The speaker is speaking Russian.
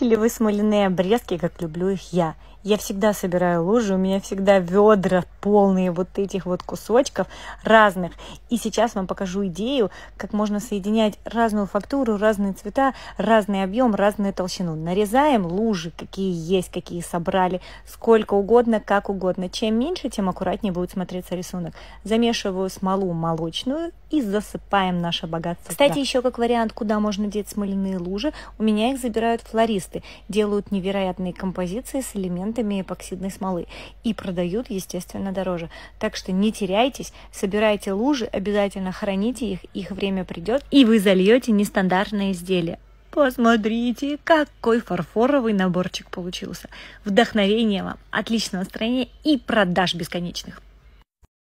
Видите ли вы смоляные обрезки, как люблю их я? Я всегда собираю лужи, у меня всегда ведра полные вот этих вот кусочков разных. И сейчас вам покажу идею, как можно соединять разную фактуру, разные цвета, разный объем, разную толщину. Нарезаем лужи, какие есть, какие собрали, сколько угодно, как угодно. Чем меньше, тем аккуратнее будет смотреться рисунок. Замешиваю смолу молочную и засыпаем наше богатство. Кстати, еще как вариант, куда можно деть смоляные лужи, у меня их забирают флористы артисты делают невероятные композиции с элементами эпоксидной смолы и продают, естественно, дороже. Так что не теряйтесь, собирайте лужи, обязательно храните их, их время придет, и вы зальете нестандартное изделие. Посмотрите, какой фарфоровый наборчик получился. Вдохновения вам, отличное настроение и продаж бесконечных.